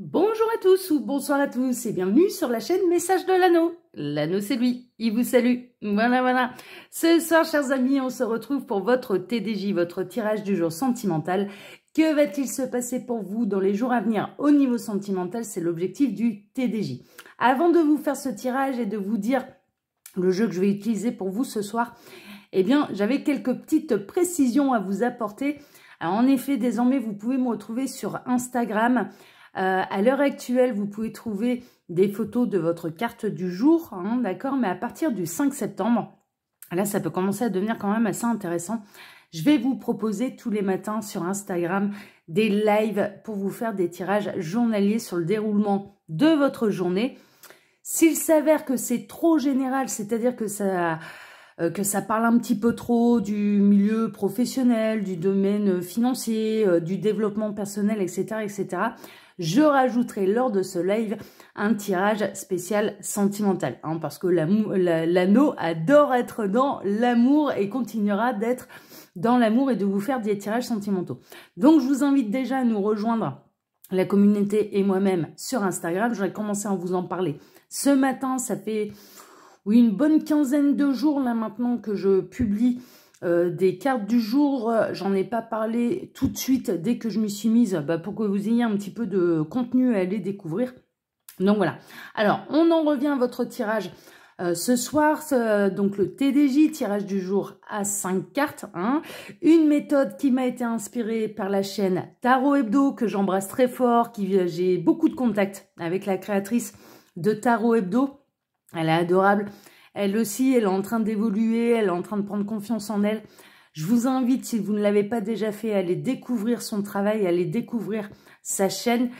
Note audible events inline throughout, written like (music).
Bonjour à tous ou bonsoir à tous et bienvenue sur la chaîne Message de l'anneau. L'anneau c'est lui, il vous salue. Voilà voilà. Ce soir chers amis, on se retrouve pour votre TDJ, votre tirage du jour sentimental. Que va-t-il se passer pour vous dans les jours à venir au niveau sentimental C'est l'objectif du TDJ. Avant de vous faire ce tirage et de vous dire le jeu que je vais utiliser pour vous ce soir, eh bien j'avais quelques petites précisions à vous apporter. en effet, désormais vous pouvez me retrouver sur Instagram euh, à l'heure actuelle, vous pouvez trouver des photos de votre carte du jour, hein, d'accord Mais à partir du 5 septembre, là, ça peut commencer à devenir quand même assez intéressant. Je vais vous proposer tous les matins sur Instagram des lives pour vous faire des tirages journaliers sur le déroulement de votre journée. S'il s'avère que c'est trop général, c'est-à-dire que ça, euh, parle un petit peu trop du milieu professionnel, du domaine financier, euh, du développement personnel, etc., etc., je rajouterai lors de ce live un tirage spécial sentimental, hein, parce que l'anneau adore être dans l'amour et continuera d'être dans l'amour et de vous faire des tirages sentimentaux. Donc je vous invite déjà à nous rejoindre la communauté et moi-même sur Instagram. J'aurais commencé à vous en parler ce matin. Ça fait une bonne quinzaine de jours là maintenant que je publie euh, des cartes du jour, euh, j'en ai pas parlé tout de suite dès que je m'y suis mise, bah, pour que vous ayez un petit peu de contenu à aller découvrir. Donc voilà. Alors, on en revient à votre tirage. Euh, ce soir, donc le TDJ, tirage du jour à 5 cartes. Hein. Une méthode qui m'a été inspirée par la chaîne Tarot Hebdo, que j'embrasse très fort, qui j'ai beaucoup de contacts avec la créatrice de Tarot Hebdo. Elle est adorable. Elle aussi, elle est en train d'évoluer, elle est en train de prendre confiance en elle. Je vous invite, si vous ne l'avez pas déjà fait, à aller découvrir son travail, à aller découvrir sa chaîne.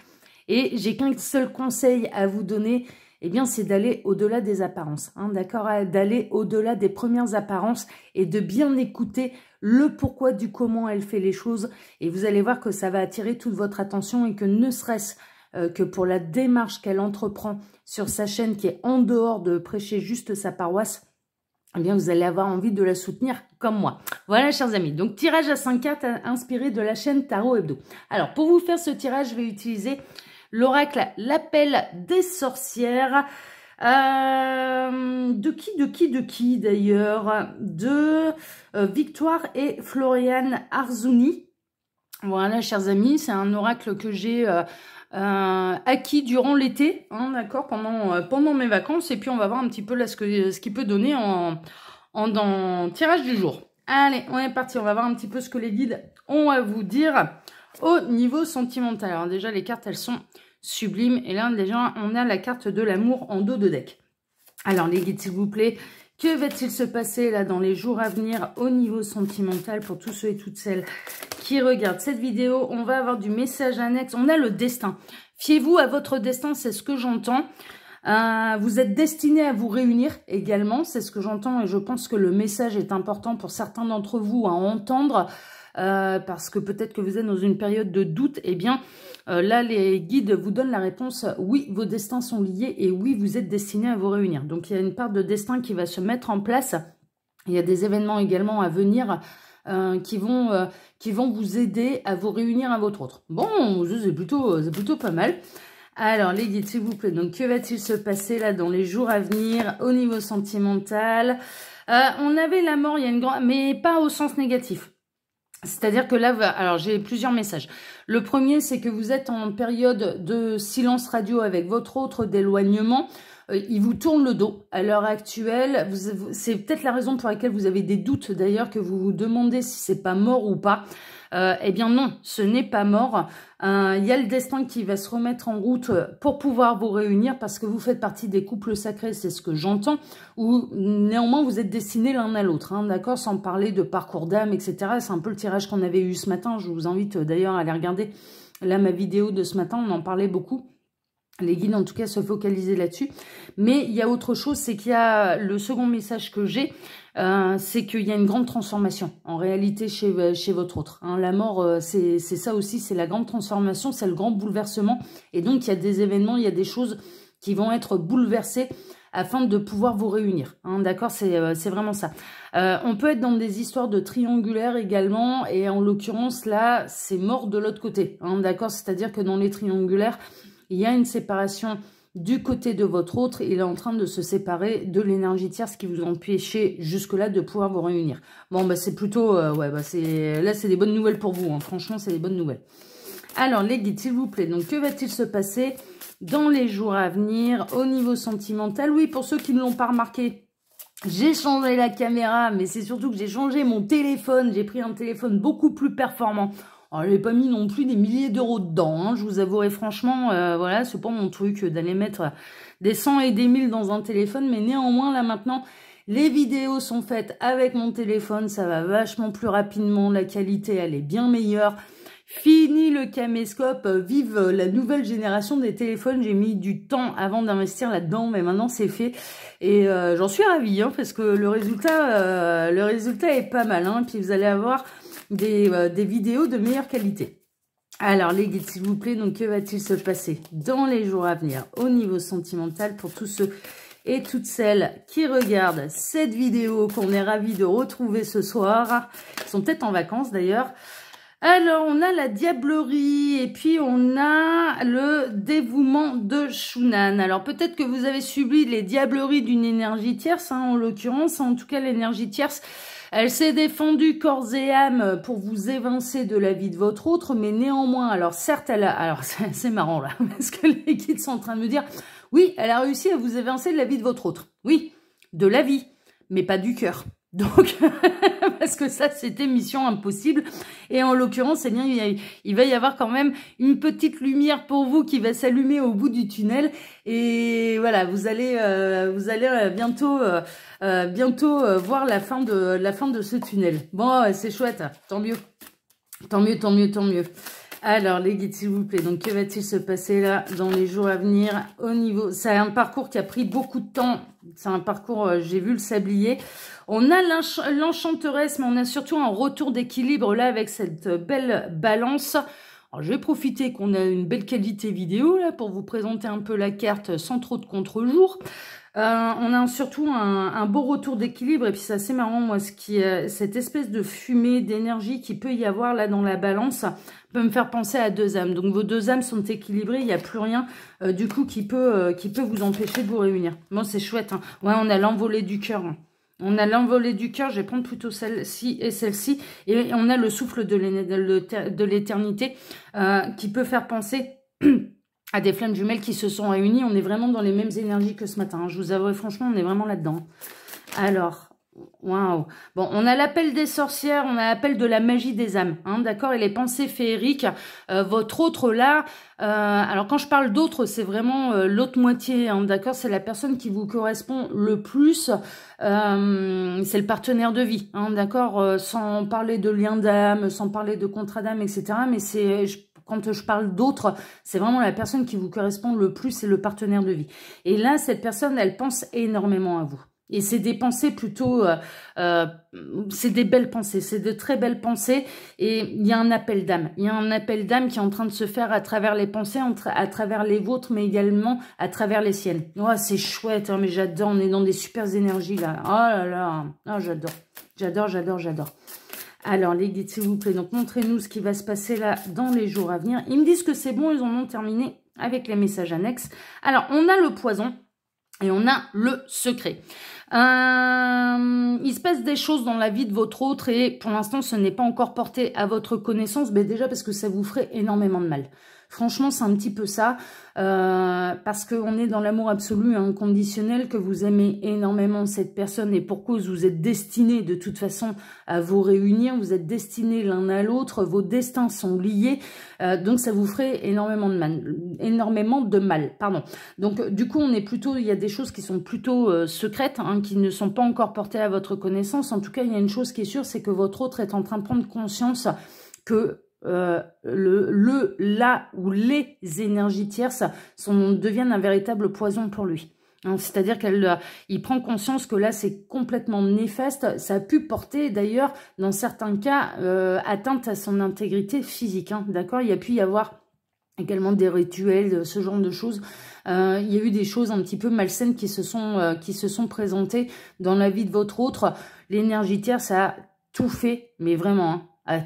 Et j'ai qu'un seul conseil à vous donner, eh bien, c'est d'aller au-delà des apparences, hein, d'accord D'aller au-delà des premières apparences et de bien écouter le pourquoi du comment elle fait les choses. Et vous allez voir que ça va attirer toute votre attention et que ne serait-ce euh, que pour la démarche qu'elle entreprend sur sa chaîne qui est en dehors de prêcher juste sa paroisse, eh bien, vous allez avoir envie de la soutenir comme moi. Voilà, chers amis. Donc, tirage à 5 cartes inspiré de la chaîne Tarot Hebdo. Alors, pour vous faire ce tirage, je vais utiliser l'oracle L'appel des sorcières. Euh, de qui, de qui, de qui d'ailleurs De euh, Victoire et Floriane Arzouni. Voilà, chers amis, c'est un oracle que j'ai euh, acquis durant l'été, hein, d'accord, pendant, euh, pendant mes vacances. Et puis, on va voir un petit peu ce que ce qui peut donner en, en dans tirage du jour. Allez, on est parti. On va voir un petit peu ce que les guides ont à vous dire au niveau sentimental. Alors déjà, les cartes, elles sont sublimes. Et là, déjà, on a la carte de l'amour en dos de deck. Alors, les guides, s'il vous plaît, que va-t-il se passer là dans les jours à venir au niveau sentimental pour tous ceux et toutes celles qui regardent cette vidéo On va avoir du message annexe. On a le destin. Fiez-vous à votre destin, c'est ce que j'entends. Euh, vous êtes destinés à vous réunir également, c'est ce que j'entends et je pense que le message est important pour certains d'entre vous à entendre. Euh, parce que peut-être que vous êtes dans une période de doute, et eh bien, euh, là, les guides vous donnent la réponse « oui, vos destins sont liés et oui, vous êtes destinés à vous réunir ». Donc, il y a une part de destin qui va se mettre en place. Il y a des événements également à venir euh, qui vont qui vont vous aider à vous réunir à votre autre. Bon, c'est plutôt plutôt pas mal. Alors les guides, s'il vous plaît. Donc que va-t-il se passer là dans les jours à venir au niveau sentimental On avait la mort, il y a une grande, mais pas au sens négatif. C'est-à-dire que là, alors j'ai plusieurs messages. Le premier, c'est que vous êtes en période de silence radio avec votre autre d'éloignement. Euh, il vous tourne le dos à l'heure actuelle. C'est peut-être la raison pour laquelle vous avez des doutes d'ailleurs que vous vous demandez si c'est pas mort ou pas. Euh, eh bien non, ce n'est pas mort. Il euh, y a le destin qui va se remettre en route euh, pour pouvoir vous réunir parce que vous faites partie des couples sacrés, c'est ce que j'entends, ou néanmoins vous êtes destinés l'un à l'autre, hein, d'accord Sans parler de parcours d'âme, etc. C'est un peu le tirage qu'on avait eu ce matin. Je vous invite d'ailleurs à aller regarder là ma vidéo de ce matin, on en parlait beaucoup les guides en tout cas se focaliser là-dessus. Mais il y a autre chose, c'est qu'il y a le second message que j'ai, euh, c'est qu'il y a une grande transformation en réalité chez, euh, chez votre autre. Hein. la mort, euh, c'est ça aussi, c'est la grande transformation, c'est le grand bouleversement. Et donc il y a des événements, il y a des choses qui vont être bouleversées afin de pouvoir vous réunir. Hein. D'accord C'est vraiment ça. on peut être dans des histoires de triangulaires également, et en l'occurrence, là, c'est mort de l'autre côté. Hein. D'accord C'est-à-dire que dans les triangulaires, il y a une séparation du côté de votre autre, il est en train de se séparer de l'énergie tierce qui vous empêchait jusque-là de pouvoir vous réunir. Bon, bah, c'est plutôt... Euh, ouais, bah, c'est là, c'est des bonnes nouvelles pour vous. Hein. Franchement, c'est des bonnes nouvelles. Alors, les guides, s'il vous plaît. Donc, que va-t-il se passer dans les jours à venir au niveau sentimental Oui, pour ceux qui ne l'ont pas remarqué, j'ai changé la caméra, mais c'est surtout que j'ai changé mon téléphone. J'ai pris un téléphone beaucoup plus performant. Alors, je pas mis non plus des milliers d'euros dedans, hein, je vous avouerai franchement, euh, voilà, c'est pas mon truc d'aller mettre des 100 et des 1000 dans un téléphone, mais néanmoins, là maintenant, les vidéos sont faites avec mon téléphone, ça va vachement plus rapidement, la qualité, elle est bien meilleure. Fini le caméscope, euh, vive la nouvelle génération des téléphones, j'ai mis du temps avant d'investir là-dedans, mais maintenant c'est fait. Et euh, j'en suis ravie, hein, parce que le résultat, le résultat est pas mal, hein, puis vous allez avoir... Euh, des, vidéos de meilleure qualité. Alors les guides, s'il vous plaît, donc que va-t-il se passer dans les jours à venir au niveau sentimental pour tous ceux et toutes celles qui regardent cette vidéo qu'on est ravis de retrouver ce soir, Ils sont peut-être en vacances d'ailleurs. Alors, on a la diablerie et puis on a le dévouement de Shunan. Alors, peut-être que vous avez subi les diableries d'une énergie tierce, hein, en l'occurrence, en tout cas l'énergie tierce elle s'est défendue corps et âme pour vous évincer de la vie de votre autre, mais néanmoins, alors certes, elle a... Alors (laughs) c'est marrant là, (laughs) parce que les kids sont en train de me dire, oui, elle a réussi à vous évincer de la vie de votre autre. Oui, de la vie, mais pas du cœur. Donc, (laughs) parce que ça, c'était mission impossible. Et en l'occurrence, eh bien, il va y avoir quand même une petite lumière pour vous qui va s'allumer au bout du tunnel. Et voilà, vous allez, euh, vous allez euh, bientôt, euh, bientôt voir la fin de la fin de ce tunnel. Bon, c'est chouette, tant mieux, tant mieux, tant mieux, tant mieux. Alors, les guides, s'il vous plaît. Donc, que va-t-il se passer là dans les jours à venir au niveau... C'est un parcours qui a pris beaucoup de temps. C'est un parcours, euh, j'ai vu le sablier. On a l'enchanteresse, mais on a surtout un retour d'équilibre là avec cette euh, belle balance. Alors, je vais profiter qu'on a une belle qualité vidéo là pour vous présenter un peu la carte euh, sans trop de contre-jour. Euh, on a surtout un, beau retour d'équilibre et puis c'est assez marrant moi ce qui euh, cette espèce de fumée d'énergie qui peut y avoir là dans la balance peut me faire penser à deux âmes. Donc vos deux âmes sont équilibrées, il n'y a plus rien euh, du coup qui peut qui peut vous empêcher de vous réunir. Moi c'est chouette. Hein. Ouais on a l'envolée du cœur. Hein. On a l'envolée du cœur, je vais prendre plutôt celle-ci et celle-ci. Et on a le souffle de l'éternité qui peut faire penser (clears throat) à des flammes jumelles qui se sont réunies. On est vraiment dans les mêmes énergies que ce matin. Hein. Je vous avoue, franchement, on est vraiment là-dedans. Alors, waouh. Bon, on a l'appel des sorcières, on a l'appel de la magie des âmes, hein, d'accord Et les pensées féeriques, euh, votre autre là. Euh, alors, quand je parle d'autre, c'est vraiment euh, l'autre moitié, hein, d'accord C'est la personne qui vous correspond le plus. c'est le partenaire de vie, hein, d'accord Sans parler de lien d'âme, sans parler de contrat d'âme, etc. Mais c'est quand je parle d'autres, c'est vraiment la personne qui vous correspond le plus, c'est le partenaire de vie. Et là, cette personne, elle pense énormément à vous. Et c'est des pensées plutôt, euh, euh, c'est des belles pensées, c'est de très belles pensées. Et il y a un appel d'âme, il y a un appel d'âme qui est en train de se faire à travers les pensées, à travers les vôtres, mais également à travers les siennes. Oh, c'est chouette, hein, mais j'adore, on est dans des super énergies là. Oh là là, oh, j'adore, j'adore, j'adore, j'adore. Alors, les guides, s'il vous plaît, donc montrez-nous ce qui va se passer là dans les jours à venir. Ils me disent que c'est bon, ils en ont terminé avec les messages annexes. Alors, on a le poison et on a le secret. Euh, il se passe des choses dans la vie de votre autre et pour l'instant, ce n'est pas encore porté à votre connaissance, mais déjà parce que ça vous ferait énormément de mal. Franchement, c'est un petit peu ça, euh, parce qu'on est dans l'amour absolu, inconditionnel, que vous aimez énormément cette personne, et pour cause, vous êtes destinés de toute façon à vous réunir, vous êtes destinés l'un à l'autre, vos destins sont liés, euh, donc ça vous ferait énormément de mal. Énormément de mal pardon. Donc, euh, du coup, on est plutôt, il y a des choses qui sont plutôt secrètes, hein, qui ne sont pas encore portées à votre connaissance. En tout cas, il y a une chose qui est sûre, c'est que votre autre est en train de prendre conscience que euh, le, le, la ou les énergies tierces sont, deviennent un véritable poison pour lui. Hein, c'est-à-dire qu'il euh, prend conscience que là, c'est complètement néfaste. Ça a pu porter, d'ailleurs, dans certains cas, euh, atteinte à son intégrité physique. Hein, d'accord Il y a pu y avoir également des rituels, ce genre de choses. il y a eu des choses un petit peu malsaines qui se sont, qui se sont présentées dans la vie de votre autre. L'énergie tierce a tout fait, mais vraiment, hein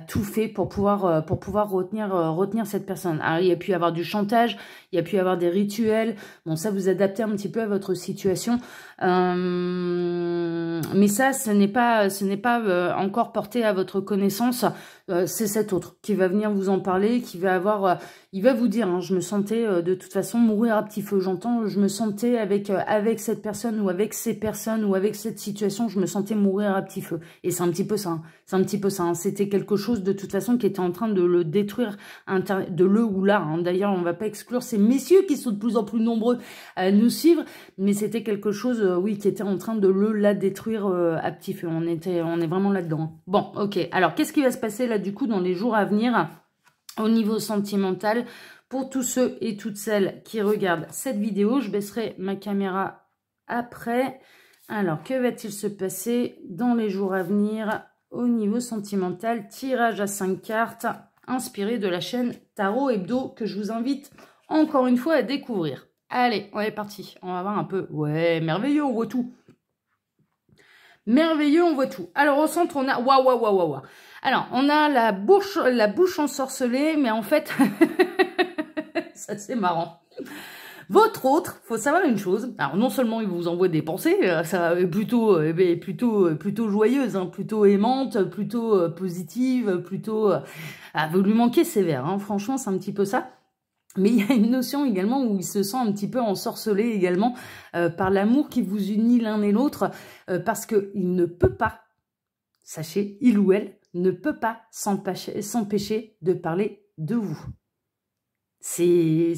tout fait pour pouvoir euh, pour pouvoir retenir euh, retenir cette personne. Alors, il y a pu y avoir du chantage, il y a pu y avoir des rituels. Bon, ça vous adaptez un petit peu à votre situation. Euh, mais ça, ce n'est pas, ce n'est pas euh, encore porté à votre connaissance. Euh, c'est cet autre qui va venir vous en parler, qui va avoir, il va vous dire, hein, je me sentais de toute façon mourir à petit feu. J'entends, je me sentais avec avec cette personne ou avec ces personnes ou avec cette situation, je me sentais mourir à petit feu. Et c'est un petit peu ça. Hein. C'est un petit peu ça. Hein. C'était quelque chose de toute façon qui était en train de le détruire, de le ou là. D'ailleurs, on ne va pas exclure ces messieurs qui sont de plus en plus nombreux à nous suivre, mais c'était quelque chose euh, oui, qui était en train de le la détruire euh, à petit feu. On, était, on est vraiment là-dedans. Bon, ok. Alors, qu'est-ce qui va se passer là, du coup, dans les jours à venir au niveau sentimental Pour tous ceux et toutes celles qui regardent cette vidéo, je baisserai ma caméra après. Alors, que va-t-il se passer dans les jours à venir au niveau sentimental Tirage à 5 cartes inspiré de la chaîne Tarot Hebdo que je vous invite encore une fois à découvrir. Allez, on est parti. On va voir un peu. Ouais, merveilleux, on voit tout. Merveilleux, on voit tout. Alors au centre, on a... Waouh, waouh, waouh, waouh. Alors, on a la bouche, la bouche ensorcelée, mais en fait... (laughs) Ça, c'est marrant. Votre autre, faut savoir une chose. Alors non seulement il vous envoie des pensées, euh, ça euh, plutôt, euh, plutôt, plutôt joyeuse, hein, plutôt aimante, plutôt positive, plutôt. Ah, vous lui manquez sévère. Hein. Franchement, c'est un petit peu ça. Mais il y a une notion également où il se sent un petit peu ensorcelé également euh, par l'amour qui vous unit l'un et l'autre, euh, parce qu'il ne peut pas, sachez, il ou elle ne peut pas s'empêcher de parler de vous. C'est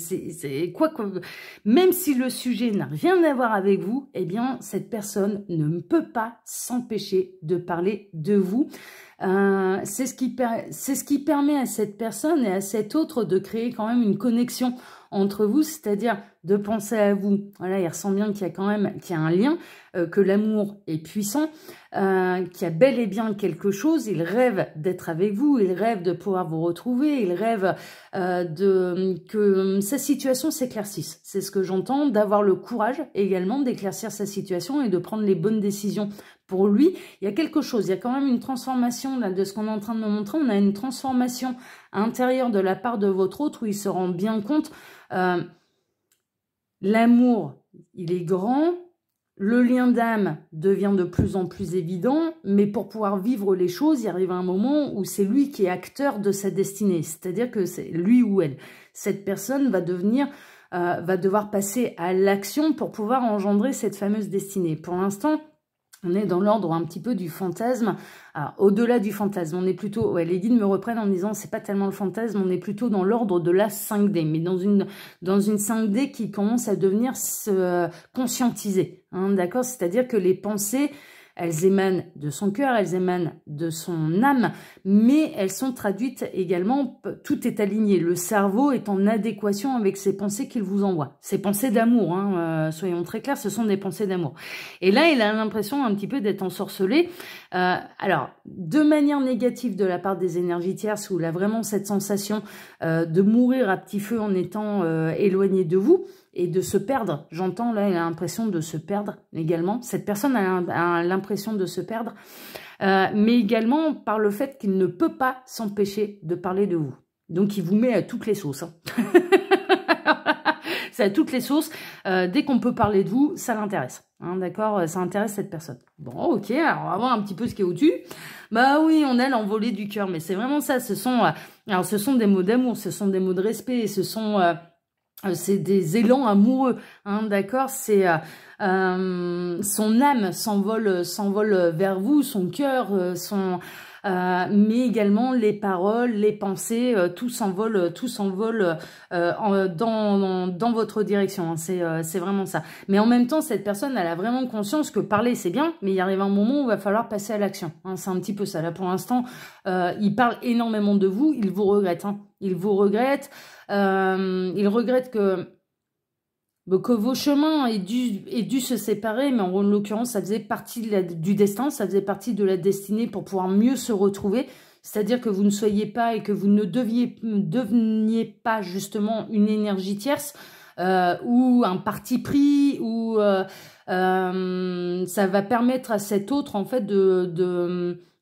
quoi Même si le sujet n'a rien à voir avec vous, eh bien, cette personne ne peut pas s'empêcher de parler de vous. Euh, c'est ce, ce, qui permet à cette personne et à cet autre de créer quand même une connexion entre vous, c'est-à-dire de penser à vous. Voilà, il ressent bien qu'il y a quand même y a un lien, euh, que l'amour est puissant, euh, qu'il y a bel et bien quelque chose. Il rêve d'être avec vous, il rêve de pouvoir vous retrouver, il rêve euh, de que sa situation s'éclaircisse. C'est ce que j'entends, d'avoir le courage également d'éclaircir sa situation et de prendre les bonnes décisions pour lui, il y a quelque chose, il y a quand même une transformation de ce qu'on est en train de me montrer, on a une transformation intérieur de la part de votre autre où il se rend bien compte. Euh, l'amour, il est grand, le lien d'âme devient de plus en plus évident, mais pour pouvoir vivre les choses, il arrive un moment où c'est lui qui est acteur de sa destinée, c'est-à-dire que c'est lui ou elle. Cette personne va devenir, euh, va devoir passer à l'action pour pouvoir engendrer cette fameuse destinée. Pour l'instant, on est dans l'ordre un petit peu du fantasme. Au-delà du fantasme, on est plutôt... Ouais, les guides me reprennent en disant c'est pas tellement le fantasme, on est plutôt dans l'ordre de la 5D, mais dans une, dans une 5D qui commence à devenir euh, conscientisée. Hein, D'accord C'est-à-dire que les pensées elles émanent de son cœur, elles émanent de son âme, mais elles sont traduites également, tout est aligné. Le cerveau est en adéquation avec ces pensées qu'il vous envoie. Ces pensées d'amour, hein, euh, soyons très clairs, ce sont des pensées d'amour. Et là, il a l'impression un petit peu d'être ensorcelé. Euh, alors, de manière négative de la part des énergies tierces, où il a vraiment cette sensation euh, de mourir à petit feu en étant éloigné de vous, et de se perdre. J'entends, là, il a l'impression de se perdre également. Cette personne a, l'impression de se perdre, euh, mais également par le fait qu'il ne peut pas s'empêcher de parler de vous. Donc, il vous met à toutes les sauces. Hein. (laughs) c'est à toutes les sauces. Euh, dès qu'on peut parler de vous, ça l'intéresse. Hein, d'accord Ça intéresse cette personne. Bon, ok, alors on va voir un petit peu ce qui est au-dessus. Bah oui, on a l'envolée du cœur, mais c'est vraiment ça. Ce sont, euh, alors, ce sont des mots d'amour, ce sont des mots de respect, ce sont... Euh, c'est des élans amoureux, hein, d'accord C'est euh, euh, son âme s'envole, s'envole vers vous, son cœur, son euh, mais également les paroles, les pensées, euh, tout s'envole, euh, tout s'envole dans, dans, votre direction. Hein, c'est vraiment ça. Mais en même temps, cette personne, elle a vraiment conscience que parler, c'est bien, mais il arrive un moment où il va falloir passer à l'action. Hein, c'est un petit peu ça. Là, pour l'instant, il parle énormément de vous, il vous regrette. Hein, il vous regrette. il regrette que bah, que vos chemins aient dû, se séparer, mais en l'occurrence, ça faisait partie du destin, ça faisait partie de la destinée pour pouvoir mieux se retrouver. C'est-à-dire que vous ne soyez pas et que vous ne deviez, deveniez pas justement une énergie tierce. Euh, ou un parti pris, ou euh, euh, ça va permettre à cet autre en fait de,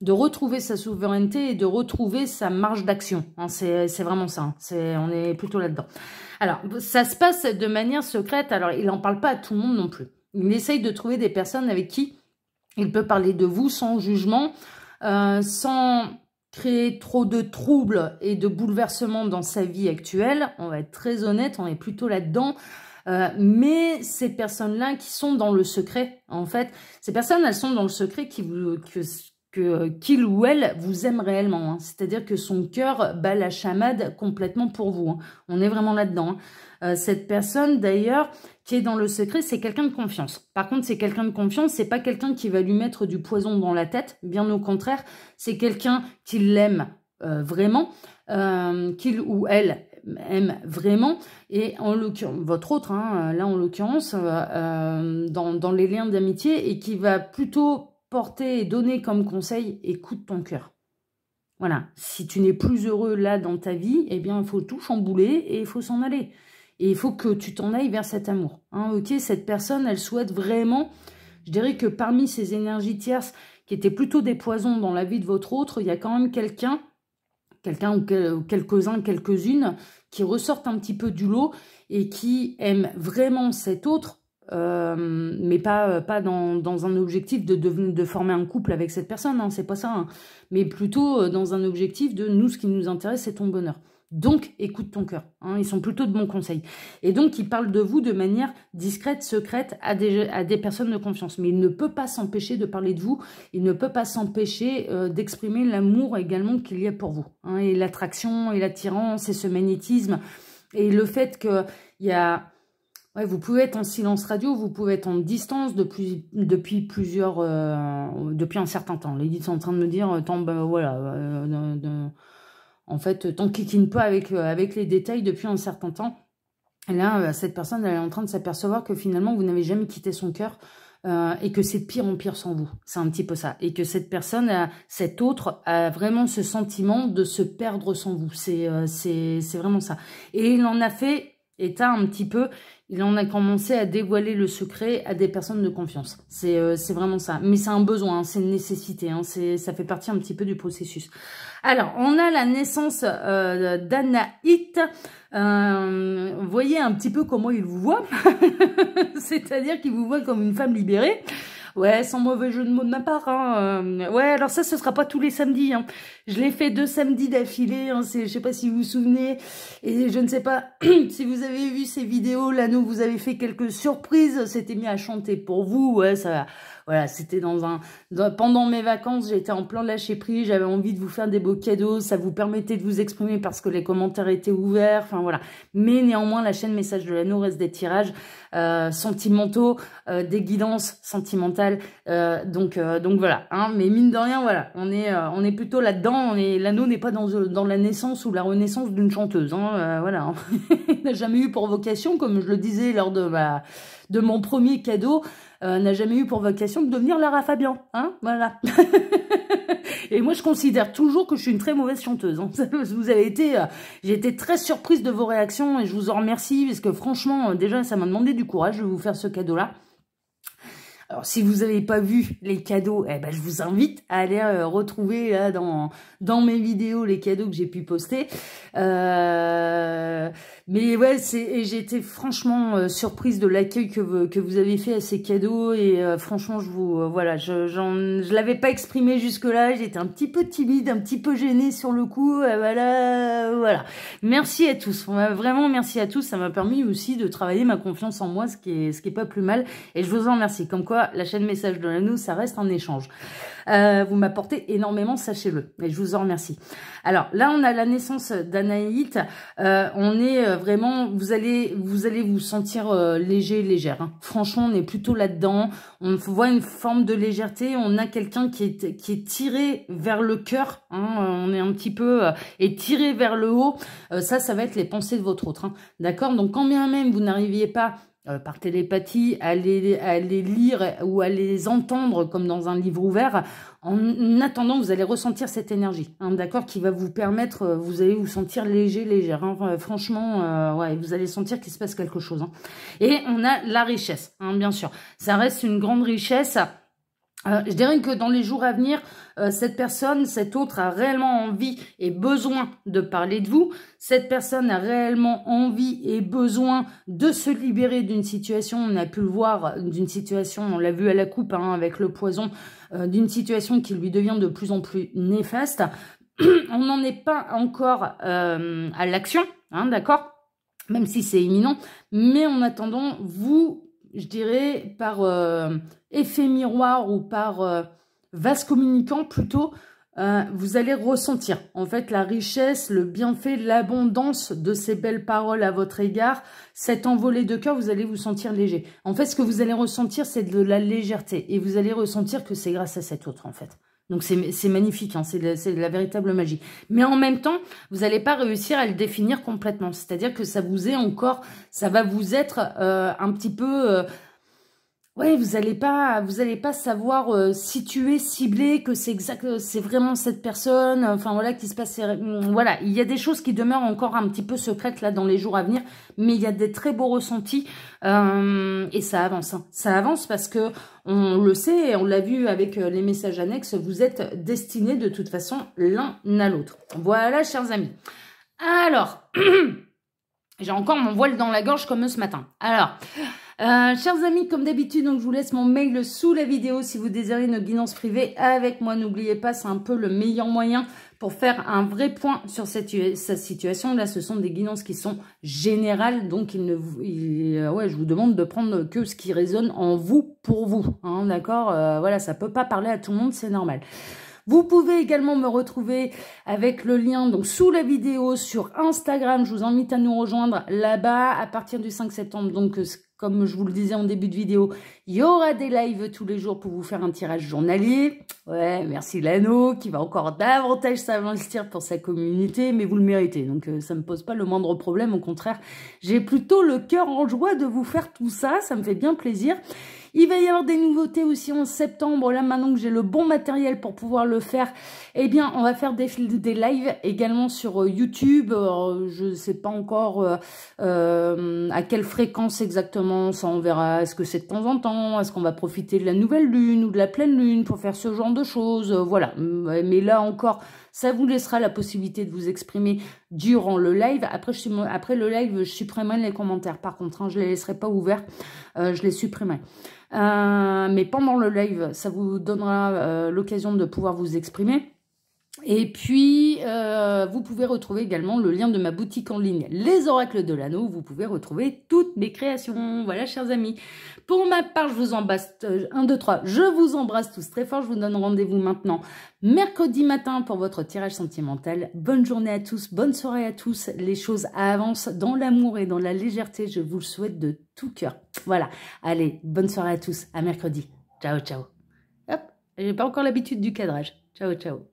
de, retrouver sa souveraineté et de retrouver sa marge d'action. Hein, c'est vraiment ça, hein. c'est on est plutôt là-dedans. Alors, ça se passe de manière secrète, alors il n'en parle pas à tout le monde non plus. Il essaye de trouver des personnes avec qui il peut parler de vous sans jugement, sans créer trop de troubles et de bouleversements dans sa vie actuelle. On va être très honnête, on est plutôt là-dedans. Euh, mais ces personnes-là qui sont dans le secret, en fait, ces personnes, elles sont dans le secret qui vous, que, que euh, qu'il ou elle vous aime réellement. Hein. C'est-à-dire que son cœur bat la chamade complètement pour vous. Hein. On est vraiment là-dedans. Hein. Euh, cette personne, d'ailleurs, qui est dans le secret, c'est quelqu'un de confiance. Par contre, c'est quelqu'un de confiance, c'est pas quelqu'un qui va lui mettre du poison dans la tête. Bien au contraire, c'est quelqu'un qui l'aime euh, vraiment, euh, qu'il ou elle aime vraiment. Et en l'occurrence, votre autre, là en l'occurrence, dans, dans les liens d'amitié, et qui va plutôt porter et donner comme conseil, écoute ton cœur. Voilà, si tu n'es plus heureux là dans ta vie, eh bien, il faut tout chambouler et il faut s'en aller. Et il faut que tu t'en ailles vers cet amour. Hein, ok, cette personne, elle souhaite vraiment, je dirais que parmi ces énergies tierces qui étaient plutôt des poisons dans la vie de votre autre, il y a quand même quelqu'un, quelqu'un ou quelques-uns, quelques-unes, qui ressortent un petit peu du lot et qui aiment vraiment cet autre euh, mais pas, euh, pas dans, dans un objectif de, de, de, former un couple avec cette personne, hein, c'est pas ça, hein. mais plutôt euh, dans un objectif de nous, ce qui nous intéresse, c'est ton bonheur. Donc, écoute ton cœur. Hein, ils sont plutôt de bons conseils. Et donc, ils parlent de vous de manière discrète, secrète, à des, à des personnes de confiance. Mais il ne peut pas s'empêcher de parler de vous. Il ne peut pas s'empêcher d'exprimer l'amour également qu'il y a pour vous. et l'attraction, et l'attirance, et ce magnétisme. Et le fait qu'il y a Ouais, vous pouvez être en silence radio, vous pouvez être en distance depuis, depuis plusieurs, euh, depuis un certain temps. Les guides sont en train de me dire, euh, tant, ben, voilà, euh, en fait, tant ne pas avec, avec les détails depuis un certain temps. Là, cette personne, est en train de s'apercevoir que finalement, vous n'avez jamais quitté son cœur et que c'est pire en pire sans vous. C'est un petit peu ça. Et que cette personne, cet cette autre, a vraiment ce sentiment de se perdre sans vous. C'est vraiment ça. Et il en a fait et un petit peu, il en a commencé à dévoiler le secret à des personnes de confiance. C'est euh, vraiment ça. Mais c'est un besoin, hein, c'est une nécessité. Hein, ça fait partie un petit peu du processus. Alors, on a la naissance euh, d'Anaït. Euh, voyez un petit peu comment il vous voit. (laughs) C'est-à-dire qu'il vous voit comme une femme libérée. Ouais, sans mauvais jeu de mots de ma part. Hein. Euh. ouais, alors ça, ce sera pas tous les samedis. Hein. Je l'ai fait deux samedis d'affilée. Hein. Je sais pas si vous vous souvenez. Et je ne sais pas (clears throat) si vous avez vu ces vidéos. Là, nous, vous avez fait quelques surprises. C'était mis à chanter pour vous. Ouais, ça voilà, c'était dans un... pendant mes vacances, j'étais en plein lâcher prise, j'avais envie de vous faire des beaux cadeaux, ça vous permettait de vous exprimer parce que les commentaires étaient ouverts, enfin voilà. Mais néanmoins, la chaîne Message de l'Anneau reste des tirages euh, sentimentaux, euh, des guidances sentimentales, euh, donc, euh, donc voilà. Hein, mais mine de rien, voilà, on est, euh, on est plutôt là-dedans, l'anneau n'est pas dans, dans la naissance ou la renaissance d'une chanteuse, hein, euh, voilà. (laughs) n'a jamais eu pour vocation, comme je le disais lors de, ma, de mon premier cadeau, euh, n'a jamais eu pour vocation de devenir Lara Fabian. Hein voilà. (laughs) et moi, je considère toujours que je suis une très mauvaise chanteuse. Hein. (laughs) Vous avez été, euh, j'ai été très surprise de vos réactions et je vous en remercie parce que franchement, euh, déjà, ça m'a demandé du courage. de vous faire ce cadeau-là. Alors, si vous n'avez pas vu les cadeaux, eh ben, je vous invite à aller retrouver là, dans, dans mes vidéos les cadeaux que j'ai pu poster. Euh, mais ouais, c'est j'ai été franchement euh, surprise de l'accueil que vous, que vous avez fait à ces cadeaux et euh, franchement, je vous euh, voilà, je je l'avais pas exprimé jusque-là, j'étais un petit peu timide, un petit peu gênée sur le coup. voilà, voilà. Merci à tous. Vraiment merci à tous, ça m'a permis aussi de travailler ma confiance en moi, ce qui est ce qui est pas plus mal et je vous en remercie. Comme quoi, la chaîne message de la ça reste un échange. Euh, vous m'apportez énormément, sachez-le. Et je vous en remercie. Alors là, on a la naissance d'Anaït. Euh, on est euh, vraiment, vous allez vous, allez vous sentir léger, légère. Hein. Franchement, on est plutôt là-dedans. On voit une forme de légèreté. On a quelqu'un qui est, qui est tiré vers le cœur. Hein. On est un petit peu et tiré vers le haut. ça, ça va être les pensées de votre autre. Hein. D'accord Donc quand bien même vous n'arriviez pas euh, par télépathie, à les, lire ou à les entendre comme dans un livre ouvert. En attendant, vous allez ressentir cette énergie, hein, d'accord, qui va vous permettre, euh, vous allez vous sentir léger, légère. Hein. franchement, euh, ouais, vous allez sentir qu'il se passe quelque chose. Hein. Et on a la richesse, bien sûr. Ça reste une grande richesse. Euh, je dirais que dans les jours à venir, euh, cette personne, cet autre a réellement envie et besoin de parler de vous. Cette personne a réellement envie et besoin de se libérer d'une situation. On a pu le voir d'une situation, on l'a vu à la coupe hein, avec le poison, euh, d'une situation qui lui devient de plus en plus néfaste. (clears throat) on n'en est pas encore à l'action, hein, d'accord Même si c'est imminent. Mais en attendant, vous je dirais, par euh, effet miroir ou par euh, vase communicant plutôt, euh, vous allez ressentir en fait la richesse, le bienfait, l'abondance de ces belles paroles à votre égard, cet envolée de cœur, vous allez vous sentir léger. En fait, ce que vous allez ressentir, c'est de la légèreté et vous allez ressentir que c'est grâce à cet autre en fait. Donc c'est magnifique, hein, c'est de, la véritable magie. Mais en même temps, vous n'allez pas réussir à le définir complètement. C'est-à-dire que ça vous est encore, ça va vous être euh, un petit peu euh, ouais, vous n'allez pas, vous allez pas savoir euh, situer, cibler que c'est exact, euh, c'est vraiment cette personne. Euh, enfin voilà, qui se passe. Mm, voilà, il y a des choses qui demeurent encore un petit peu secrètes là dans les jours à venir, mais il y a des très beaux ressentis et ça avance. Hein. Ça avance parce que on le sait, et on l'a vu avec les messages annexes. Vous êtes destinés de toute façon l'un à l'autre. Voilà, chers amis. Alors. (clears throat) J'ai encore mon voile dans la gorge comme ce matin. Alors, euh, chers amis, comme d'habitude, donc je vous laisse mon mail sous la vidéo si vous désirez une guidance privée avec moi. N'oubliez pas, c'est un peu le meilleur moyen pour faire un vrai point sur cette, situation. Là, ce sont des guidances qui sont générales, donc il ne, euh, ouais, je vous demande de prendre que ce qui résonne en vous pour vous. Hein, d'accord euh, Voilà, ça peut pas parler à tout le monde, c'est normal. Vous pouvez également me retrouver avec le lien donc sous la vidéo sur Instagram. Je vous invite à nous rejoindre là-bas à partir du 5 septembre. Donc, comme je vous le disais en début de vidéo, il y aura des lives tous les jours pour vous faire un tirage journalier. Ouais, merci Lano, qui va encore davantage s'investir pour sa communauté, mais vous le méritez. Donc euh, ça ne me pose pas le moindre problème, au contraire, j'ai plutôt le cœur en joie de vous faire tout ça, ça me fait bien plaisir. Il va y avoir des nouveautés aussi en septembre. Là, maintenant que j'ai le bon matériel pour pouvoir le faire, eh bien, on va faire des, des lives également sur euh, YouTube. Euh, je ne sais pas encore euh, à quelle fréquence exactement. Ça, on verra. Est-ce que c'est de temps en temps Est-ce qu'on va profiter de la nouvelle lune ou de la pleine lune pour faire ce genre de choses Voilà. Mais là encore ça vous laissera la possibilité de vous exprimer durant le live. Après, je, après le live, je supprimerai les commentaires. Par contre, hein, je ne les laisserai pas ouverts. Euh, je les supprimerai. Euh, mais pendant le live, ça vous donnera euh, l'occasion de pouvoir vous exprimer. Et puis, euh, vous pouvez retrouver également le lien de ma boutique en ligne, Les Oracles de l'Anneau. Vous pouvez retrouver toutes mes créations. Voilà, chers amis. Pour ma part, je vous embrasse. Euh, un, 2, trois. Je vous embrasse tous très fort. Je vous donne rendez-vous maintenant mercredi matin pour votre tirage sentimental. Bonne journée à tous. Bonne soirée à tous. Les choses avancent dans l'amour et dans la légèreté. Je vous le souhaite de tout cœur. Voilà. Allez, bonne soirée à tous. À mercredi. Ciao, ciao. Hop. J'ai pas encore l'habitude du cadrage. Ciao, ciao.